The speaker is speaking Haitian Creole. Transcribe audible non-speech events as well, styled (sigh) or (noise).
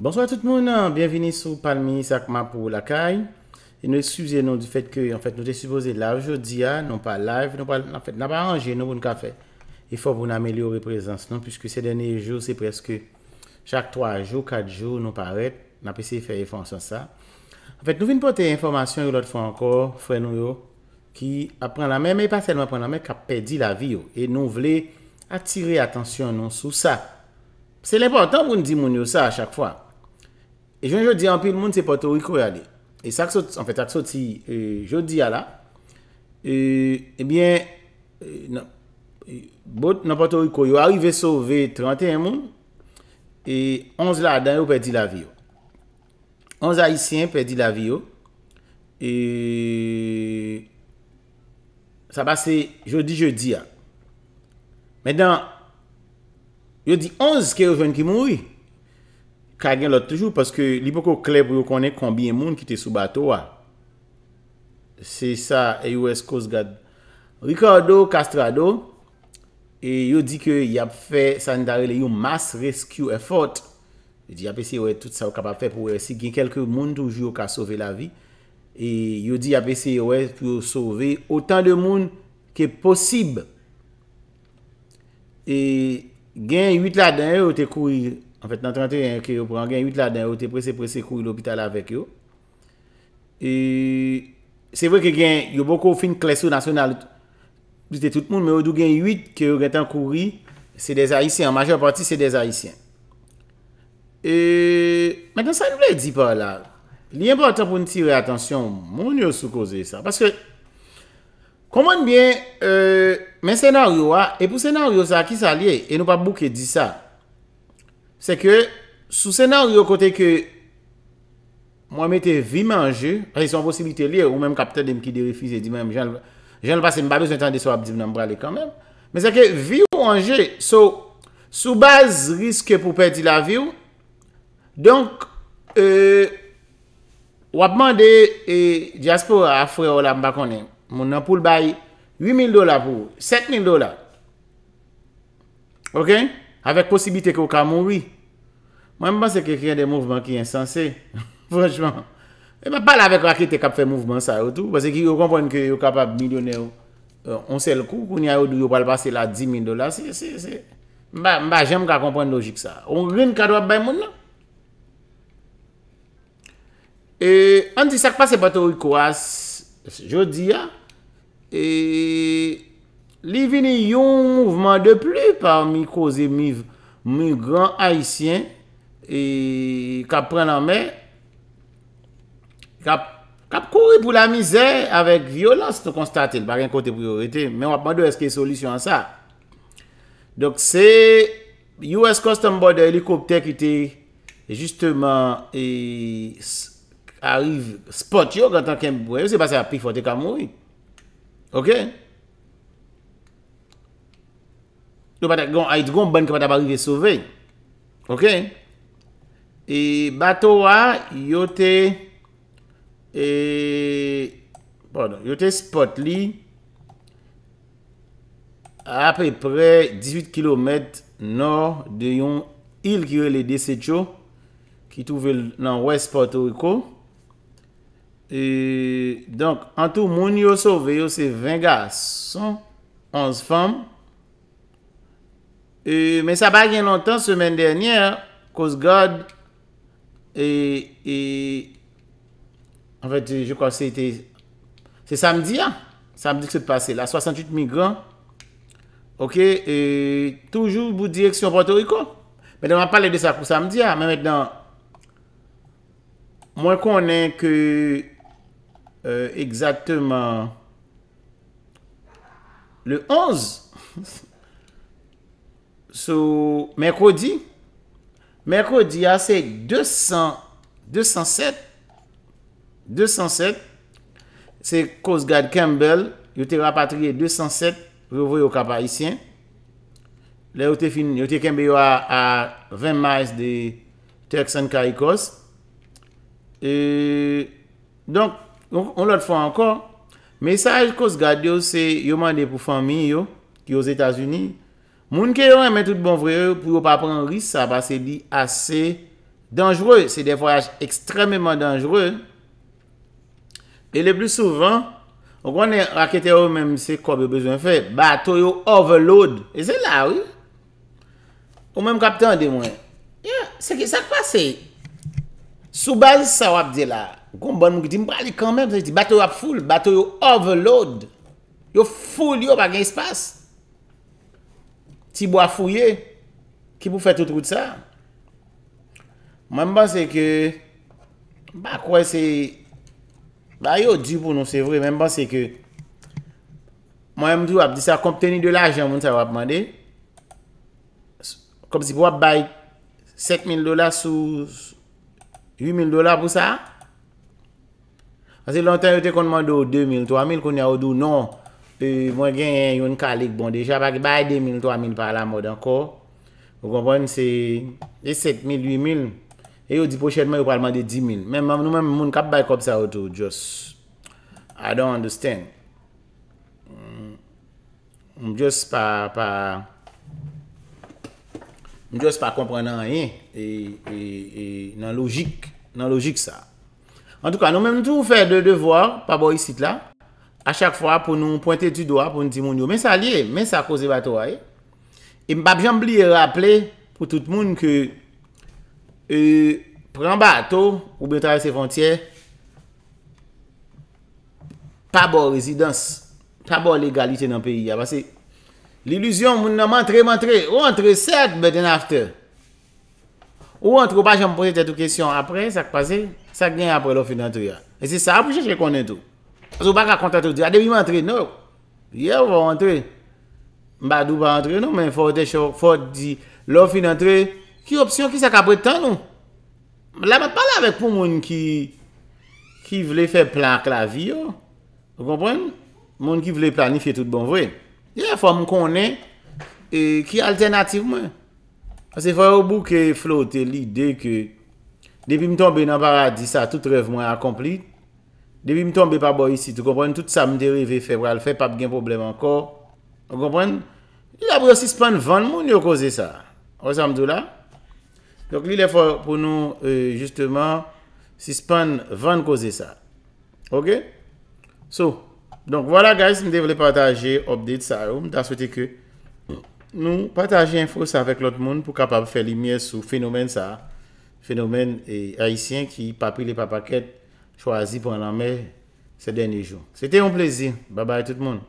Bonsoit tout moun nan, bienveni sou Panmi Sakma pou lakay. E nou esuze nou di fet ke nou de supoze la jodia, nou pa live, nou pa anje nou pou nou kafe. E fò pou nou ameliori prezans nan, pwiske se dene jou se preske chak 3 jou, 4 jou nou paret, nou apese feye fon son sa. An fet nou vin pote informasyon yo lot fò ankor, fwe nou yo, ki apren la men, mei pa selman apren la men, kap pedi la vi yo. E nou vle atire atensyon nou sou sa. Se lèpon tan pou nou di moun yo sa a chak fwa. E jwen jodi anpil moun se potorikou yade. E sak sot, anpil sak sot si jodi a la. E, ebyen, bot nan potorikou yo arive sove 31 moun, e 11 la dan yo perdi la vi yo. 11 haisyen perdi la vi yo. E, sa bas se jodi jodi a. Medan, yo di 11 kerojen ki mouni. Ka gen lot tejou, paske li poko klep yo konen konbyen moun ki te soubato wa. Se sa, e yo eskos gad. Ricardo Castrado, e yo di ke yap fe sanitare le yo mas reskyou e fort. Yo di apese yo e tout sa w kapap fe pou wesi gen kelke moun toujou ka sove la vi. E yo di apese yo e pou yo sove otan de moun ke posib. E gen yut la denye yo te kou yi. An fèt nan 31 ki yo pran gen 8 la den yo te prese prese kouy l'opital la vek yo. E, se vwe ki gen yo boko fin kleso nasyonal. Boute tout moun, men yo dou gen 8 ki yo gen tan kouy. Se de Zayisyen, an majèr parti se de Zayisyen. E, mèk an sa nou lè di pa la. Li yon pò atan pou n'tire atansyon, moun yo sou koze sa. Paske, kon moun bien, men senaryo a, e pou senaryo sa ki sa liye, e nou pa bouke di sa. Seke, sou senaryo kote ke mwen mette vi manje, re son posibilite liye, ou menm kapte dem ki derifize, di menm jenl vase mbabe sou entande sou abdiv nan brale kanmen, me seke, vi ou anje, sou, sou baz riske pou peti la vi ou, donk, euh, wapman de e, diaspora afre o la mba konen, mwen nan pou l bay 8000 dola pou, 7000 dola, ok? Avek posibite ki yo ka mouwi. Mwen mwen se kekyen de mouvman ki yon sanse. (laughs) Franchman. E mwen pal avek akri te kap fe mouvman sa yo tou. Pase ki yo kompon ke yo kapap milyonè yo. Euh, on se l kou. Koun ya yo di yo pal pase la 10.000 dolar. Mwen mwen jenm ka kompon logik sa. On rin ka do ap bay moun la. E... An di sa kpase pato yon kou as. Jou di ya. E... Li vini yon mouvman de ple par mi koze mi gran Haitien E kap pren nan men Kap kouri pou la mizè avèk violans te konstate Le bagen kote priorite Men wapman do eske solisyon an sa Dok se Yow eskostan boy de helikopter ki te Justeman E arrive spot yo gantan kem boye Se basè api fote ka mouri Ok Do pata gwen ayit gwen ban kwen pata barive sove. Ok. E bato wa yote. E. Pardon. Yote spot li. Ape pre 18 km. Nor de yon il kire le desetjo. Ki touve nan west Puerto Rico. E. Donk. Antou moun yo sove yo se venga 111 famm. E, men sa bag yon lontan, semen dernyer, Koz God, e, e, en fèt, je kwa, se ite, se samdi ya, samdi ki se pase la, 68 migran, ok, toujou bout direksyon Porto Rico, men nan wap pale de sa pou samdi ya, men mèt nan, mwen konen ki, e, egzatman, le 11, mèt nan, Sou Merkodi, Merkodi a se 207, 207, se Kosgade Kembel yote rapatriye 207 revoye ou kapayisyen. Le yote kembe yo a 20 mays de Texan Karikos. E, donk, on lot fwa ankon, mesaj Kosgade yo se yo mande pou fami yo, ki yo Etasuni. Moun ke yon eme tout bon vreyo pou yo pa pran ris, sa pa se di ase dangereu. Se de foyaj ekstrememan dangereu. E le plus souvan, ou konen rakete yo menm se kobe bezwen fe, batoyo overload. E se la, ou menm kapte an de mwen. Ya, se ki sa kwa se, soubali sa wap de la. Kon bon moun ki ti mprali kanmen, batoyo ap foul, batoyo overload. Yo foul yo pa gen espas. Ti bo a fouye, ki pou fè tout kout sa. Mwen mba se ke, ba kwe se, ba yo di pou nou se vre. Mwen mba se ke, mwen mdi wap di sa kompteni de la ajan mwen sa wap mande. Kom si pou wap bay 7000 dola sou 8000 dola pou sa. Ase lantan yo te kon mando 2000, 3000 kon ya wadou, non. pe mwen gen yon kalik bon deja, pa ki baye 2000, 3000 pa la mod anko, mwen konpwenn se 7000, 8000, e yo di pochetman yo palman de 10,000, men mwen moun kap baye kop sa woto, just, I don't understand, mwen mm, just pa, mwen just pa kompwennan yon, e, e, e, nan logik, nan logik sa, an tou ka nou men mwen tou fè de devor, pa bo yisit la, A chak fwa pou nou pointe di doa pou nou di moun yo. Men sa liye, men sa kose ba to a e. E mbap janm liye rappele pou tout moun ke e euh, pran ba to oube tarre se fontye pa bo rezidans, pa bo legalite nan peyi ya. Basi l'iluzyon moun nan mantre mantre ou antre set beden afte ou antre ou pa janm pose tete kesyon apre sak pase sak gen apre lo finantoya. E se sa apre jek rekonen tou. Az ou ba ka konta tou di, a debi man tre nou. Ye ou va man tre. Mba dou va man tre nou, men fote di, lò fin man tre. Ki opsyon ki sa ka bret tan nou? La man pala vek pou moun ki, ki vle fe plan k la vi yo. Ou kompren? Moun ki vle planifi tout bon vwe. Ye fò moun konen, ki alternatif mwen. Ase fò yo bouke flote lide ke, debi mtombe nan paradis sa, tout rev mwen akomplit. Debi mi tombe pa bo yisi, tou kompren, tout samde ve fevral, fe pap gen problem ankor. On kompren? La bro si span van moun yo koze sa. O samde la. Donk li le for pou nou, justement, si span van koze sa. Ok? So, donk wala guys, mi devle pataje update sa room. Dan sou teke nou pataje info sa vek lot moun pou kapap fe li mye sou fenomen eh, sa. Fenomen ayisyen ki pa pri le pa paket. choisi pour mai ces derniers jours. C'était un plaisir. Bye bye tout le monde.